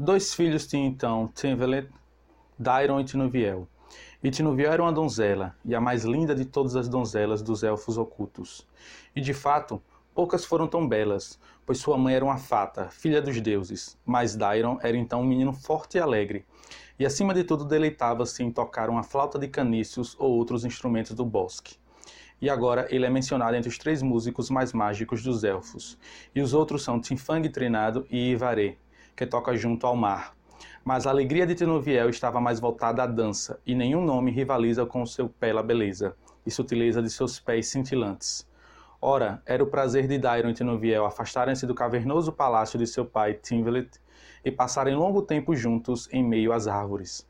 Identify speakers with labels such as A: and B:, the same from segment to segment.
A: Dois filhos tinha então Timvelet, Dairon e Tinuviel. E Tinuviel era uma donzela, e a mais linda de todas as donzelas dos elfos ocultos. E de fato, poucas foram tão belas, pois sua mãe era uma fata, filha dos deuses, mas Dairon era então um menino forte e alegre, e acima de tudo deleitava-se em tocar uma flauta de canícios ou outros instrumentos do bosque. E agora ele é mencionado entre os três músicos mais mágicos dos elfos, e os outros são Tinfang Trinado e Ivaré, que toca junto ao mar. Mas a alegria de Tenoviel estava mais voltada à dança, e nenhum nome rivaliza com seu pela beleza e sutileza de seus pés cintilantes. Ora, era o prazer de Dairon e Tenoviel afastarem-se do cavernoso palácio de seu pai, Tinvelet, e passarem longo tempo juntos em meio às árvores.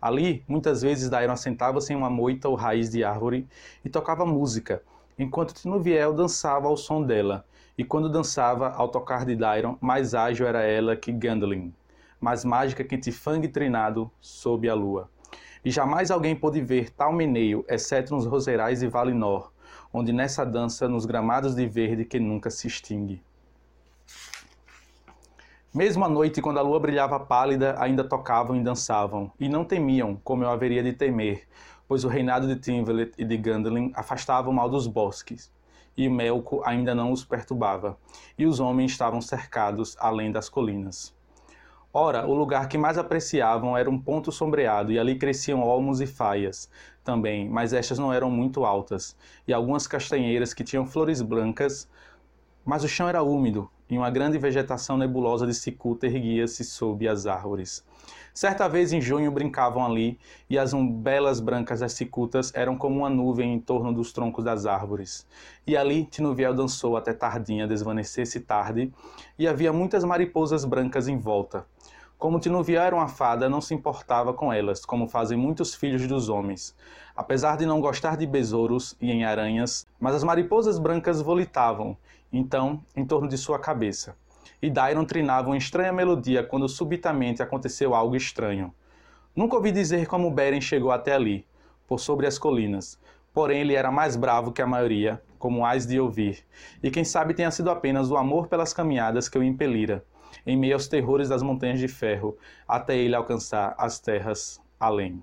A: Ali, muitas vezes Dairon assentava-se em uma moita ou raiz de árvore e tocava música, enquanto Tinoviel dançava ao som dela, e quando dançava ao tocar de Dairon, mais ágil era ela que Gandalin, mais mágica que Tifang treinado sob a lua. E jamais alguém pôde ver tal meneio, exceto nos roserais e Valinor, onde nessa dança nos gramados de verde que nunca se extingue. Mesmo à noite, quando a lua brilhava pálida, ainda tocavam e dançavam, e não temiam, como eu haveria de temer, pois o reinado de Timvelet e de Gandalin afastava o mal dos bosques e Melco ainda não os perturbava, e os homens estavam cercados além das colinas. Ora, o lugar que mais apreciavam era um ponto sombreado, e ali cresciam olmos e faias também, mas estas não eram muito altas, e algumas castanheiras que tinham flores brancas mas o chão era úmido e uma grande vegetação nebulosa de cicuta erguia-se sob as árvores. Certa vez em junho brincavam ali e as umbelas brancas das cicutas eram como uma nuvem em torno dos troncos das árvores. E ali Tinuviel dançou até tardinha, se tarde, e havia muitas mariposas brancas em volta. Como Tinuviel era uma fada, não se importava com elas, como fazem muitos filhos dos homens. Apesar de não gostar de besouros e em aranhas, mas as mariposas brancas volitavam, então em torno de sua cabeça. E Dairon trinava uma estranha melodia quando subitamente aconteceu algo estranho. Nunca ouvi dizer como Beren chegou até ali, por sobre as colinas, porém ele era mais bravo que a maioria, como hás de ouvir, e quem sabe tenha sido apenas o amor pelas caminhadas que o impelira, em meio aos terrores das montanhas de ferro, até ele alcançar as terras além.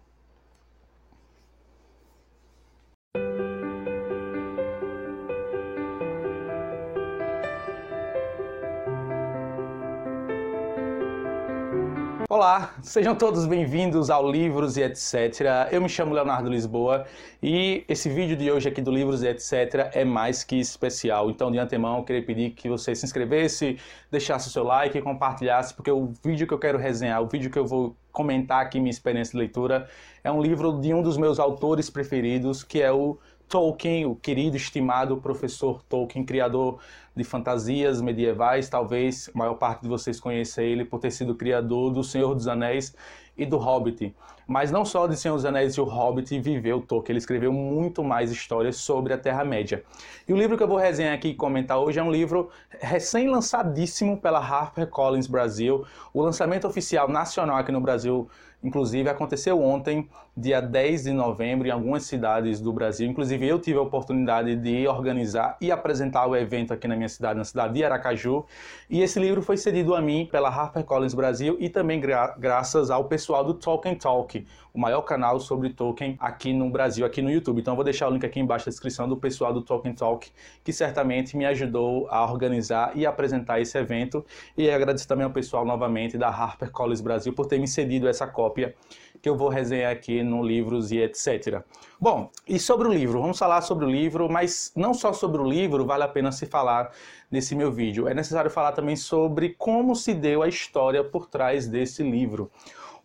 A: Olá, sejam todos bem-vindos ao Livros e Etc. Eu me chamo Leonardo Lisboa e esse vídeo de hoje aqui do Livros e Etc. é mais que especial. Então, de antemão, eu queria pedir que você se inscrevesse, deixasse o seu like e compartilhasse, porque o vídeo que eu quero resenhar, o vídeo que eu vou comentar aqui minha experiência de leitura, é um livro de um dos meus autores preferidos, que é o Tolkien, o querido, estimado professor Tolkien, criador de fantasias medievais, talvez a maior parte de vocês conheça ele por ter sido criador do Senhor dos Anéis e do Hobbit. Mas não só de Senhor dos Anéis e o Hobbit viveu Tolkien, ele escreveu muito mais histórias sobre a Terra-média. E o livro que eu vou resenhar aqui e comentar hoje é um livro recém-lançadíssimo pela HarperCollins Brasil. O lançamento oficial nacional aqui no Brasil Inclusive, aconteceu ontem, dia 10 de novembro, em algumas cidades do Brasil. Inclusive, eu tive a oportunidade de organizar e apresentar o evento aqui na minha cidade, na cidade de Aracaju. E esse livro foi cedido a mim pela HarperCollins Brasil e também gra graças ao pessoal do Tolkien Talk, o maior canal sobre Tolkien aqui no Brasil, aqui no YouTube. Então, vou deixar o link aqui embaixo da descrição do pessoal do Tolkien Talk, que certamente me ajudou a organizar e apresentar esse evento. E agradeço também ao pessoal novamente da HarperCollins Brasil por ter me cedido essa cópia cópia, que eu vou resenhar aqui no Livros e etc. Bom, e sobre o livro, vamos falar sobre o livro, mas não só sobre o livro vale a pena se falar nesse meu vídeo. É necessário falar também sobre como se deu a história por trás desse livro.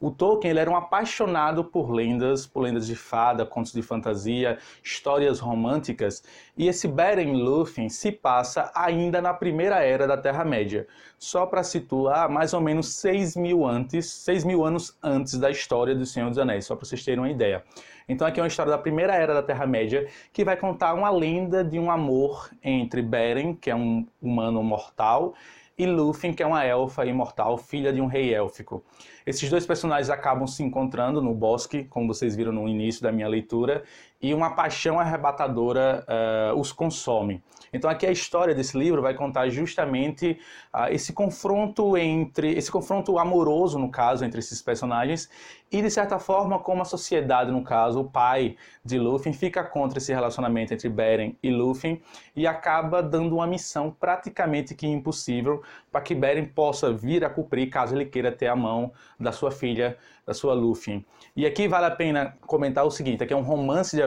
A: O Tolkien ele era um apaixonado por lendas, por lendas de fada, contos de fantasia, histórias românticas, e esse Beren Lúthien se passa ainda na primeira era da Terra-média, só para situar mais ou menos 6 mil, antes, 6 mil anos antes da história do Senhor dos Anéis, só para vocês terem uma ideia. Então aqui é uma história da primeira era da Terra-média que vai contar uma lenda de um amor entre Beren, que é um humano mortal, e Lúthien, que é uma elfa imortal, filha de um rei élfico. Esses dois personagens acabam se encontrando no bosque, como vocês viram no início da minha leitura, e uma paixão arrebatadora uh, os consome. Então aqui a história desse livro vai contar justamente uh, esse confronto entre esse confronto amoroso no caso entre esses personagens e de certa forma como a sociedade no caso o pai de Luffy fica contra esse relacionamento entre Beren e Luffy e acaba dando uma missão praticamente que impossível para que Beren possa vir a cumprir caso ele queira ter a mão da sua filha da sua Luffy. E aqui vale a pena comentar o seguinte, aqui é um romance de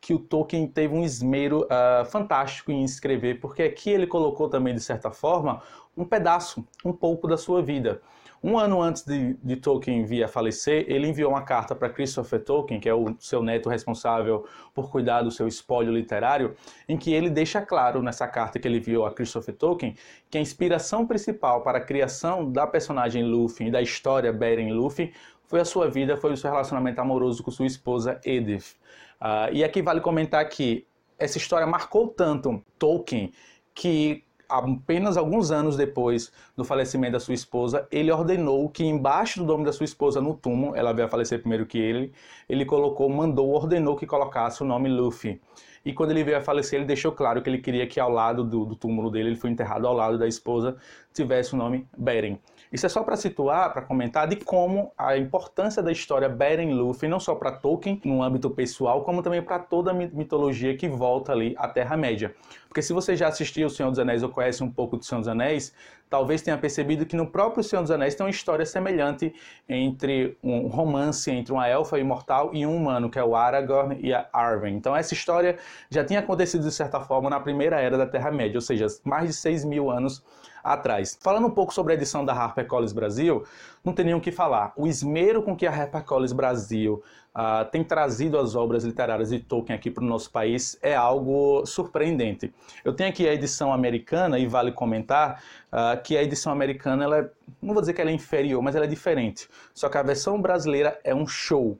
A: que o Tolkien teve um esmero uh, fantástico em escrever, porque aqui ele colocou também, de certa forma, um pedaço, um pouco da sua vida. Um ano antes de, de Tolkien vir a falecer, ele enviou uma carta para Christopher Tolkien, que é o seu neto responsável por cuidar do seu espólio literário, em que ele deixa claro nessa carta que ele enviou a Christopher Tolkien que a inspiração principal para a criação da personagem Luffy e da história Beren Luffy foi a sua vida, foi o seu relacionamento amoroso com sua esposa Edith. Uh, e aqui vale comentar que essa história marcou tanto Tolkien que apenas alguns anos depois do falecimento da sua esposa, ele ordenou que embaixo do nome da sua esposa no túmulo, ela veio a falecer primeiro que ele, ele colocou, mandou, ordenou que colocasse o nome Luffy. E quando ele veio a falecer, ele deixou claro que ele queria que ao lado do, do túmulo dele, ele foi enterrado ao lado da esposa, tivesse o nome Beren. Isso é só para situar, para comentar de como a importância da história Beren Luffy, não só para Tolkien no âmbito pessoal, como também para toda a mitologia que volta ali à Terra-média. Porque se você já assistiu O Senhor dos Anéis ou conhece um pouco do Senhor dos Anéis, talvez tenha percebido que no próprio Senhor dos Anéis tem uma história semelhante entre um romance entre uma elfa imortal e um humano, que é o Aragorn e a Arwen. Então essa história já tinha acontecido de certa forma na primeira era da Terra-média, ou seja, mais de 6 mil anos atrás. Falando um pouco sobre a edição da HarperCollins Brasil, não tem nenhum que falar. O esmero com que a HarperCollins Brasil uh, tem trazido as obras literárias de Tolkien aqui para o nosso país é algo surpreendente. Eu tenho aqui a edição americana, e vale comentar uh, que a edição americana, ela é, não vou dizer que ela é inferior, mas ela é diferente. Só que a versão brasileira é um show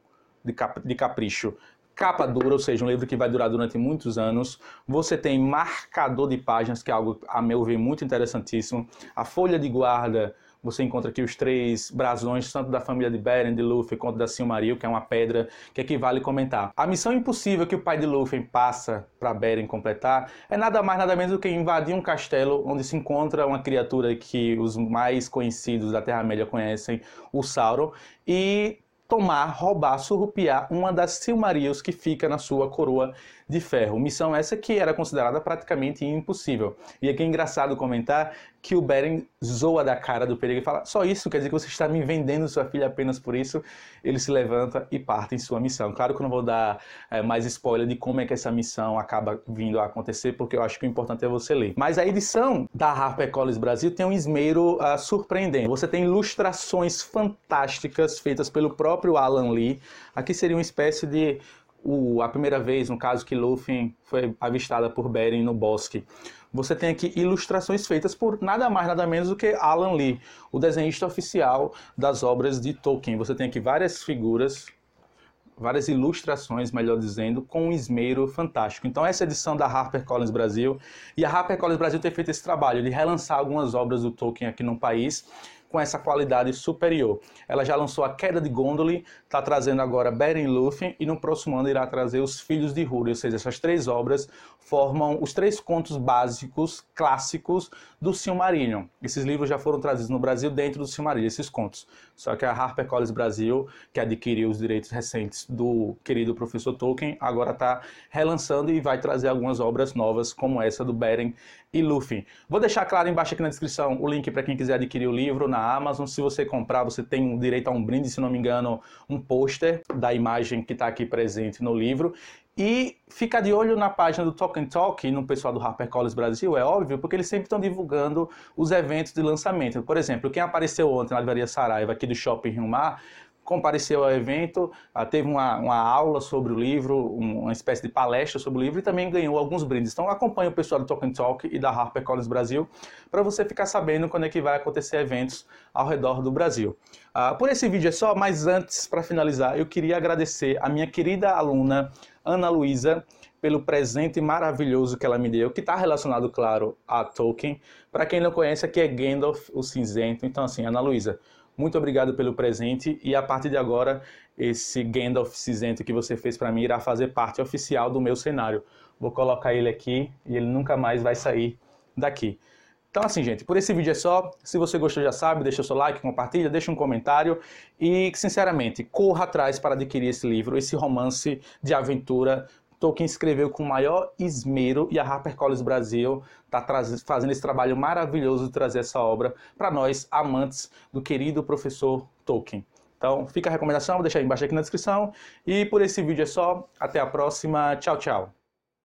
A: de capricho capa dura, ou seja, um livro que vai durar durante muitos anos. Você tem marcador de páginas, que é algo, a meu ver, muito interessantíssimo. A folha de guarda, você encontra aqui os três brasões, tanto da família de Beren, de Luffy, quanto da Silmaril, que é uma pedra que equivale é a comentar. A missão impossível que o pai de Luffy passa para Beren completar é nada mais nada menos do que invadir um castelo onde se encontra uma criatura que os mais conhecidos da Terra-média conhecem, o Sauron, e tomar, roubar, surrupiar uma das Silmarils que fica na sua coroa de ferro. Missão essa que era considerada praticamente impossível. E aqui é engraçado comentar que o Beren zoa da cara do perigo e fala: só isso quer dizer que você está me vendendo sua filha apenas por isso. Ele se levanta e parte em sua missão. Claro que eu não vou dar é, mais spoiler de como é que essa missão acaba vindo a acontecer, porque eu acho que o importante é você ler. Mas a edição da HarperCollins Brasil tem um esmero uh, surpreendente. Você tem ilustrações fantásticas feitas pelo próprio Alan Lee. Aqui seria uma espécie de o, a primeira vez, no caso, que Luffy foi avistada por Beren no bosque. Você tem aqui ilustrações feitas por nada mais, nada menos do que Alan Lee, o desenhista oficial das obras de Tolkien. Você tem aqui várias figuras, várias ilustrações, melhor dizendo, com um esmero fantástico. Então, essa é edição da HarperCollins Brasil. E a HarperCollins Brasil tem feito esse trabalho de relançar algumas obras do Tolkien aqui no país com essa qualidade superior. Ela já lançou a Queda de Gondolin, está trazendo agora Beren Luffy e no próximo ano irá trazer Os Filhos de Huri, ou seja, essas três obras formam os três contos básicos, clássicos do Silmarillion. Esses livros já foram trazidos no Brasil dentro do Silmarillion, esses contos. Só que a HarperCollins Brasil, que adquiriu os direitos recentes do querido professor Tolkien, agora está relançando e vai trazer algumas obras novas como essa do Beren e Luffy. Vou deixar claro embaixo aqui na descrição o link para quem quiser adquirir o livro na Amazon. Se você comprar, você tem um direito a um brinde, se não me engano, um pôster da imagem que está aqui presente no livro. E fica de olho na página do Talk and Talk, no pessoal do HarperCollins Brasil, é óbvio, porque eles sempre estão divulgando os eventos de lançamento. Por exemplo, quem apareceu ontem na livraria Saraiva aqui do Shopping Rio Mar compareceu ao evento, ah, teve uma, uma aula sobre o livro, uma espécie de palestra sobre o livro e também ganhou alguns brindes. Então acompanhe o pessoal do Token Talk e da HarperCollins Brasil para você ficar sabendo quando é que vai acontecer eventos ao redor do Brasil. Ah, por esse vídeo é só, mas antes, para finalizar, eu queria agradecer a minha querida aluna Ana Luísa, pelo presente maravilhoso que ela me deu, que está relacionado, claro, a Tolkien. Para quem não conhece, aqui é Gandalf o Cinzento. Então, assim, Ana Luísa, muito obrigado pelo presente e a partir de agora, esse Gandalf Cinzento que você fez para mim irá fazer parte oficial do meu cenário. Vou colocar ele aqui e ele nunca mais vai sair daqui. Então assim, gente, por esse vídeo é só. Se você gostou, já sabe, deixa o seu like, compartilha, deixa um comentário e, sinceramente, corra atrás para adquirir esse livro, esse romance de aventura Tolkien escreveu com o maior esmero e a HarperCollins Brasil está fazendo esse trabalho maravilhoso de trazer essa obra para nós, amantes do querido professor Tolkien. Então, fica a recomendação, vou deixar aí embaixo aqui na descrição. E por esse vídeo é só. Até a próxima. Tchau, tchau.